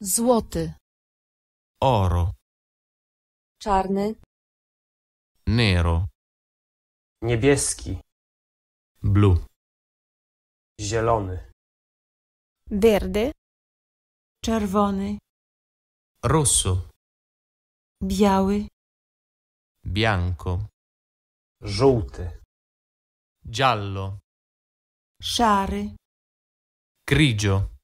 Złoty. Oro. Czarny. Nero. Niebieski. Blu. Zielony. Verde. Czerwony. Rosso. Biały. Bianco. Żółty. Giallo. Szary. Grigio.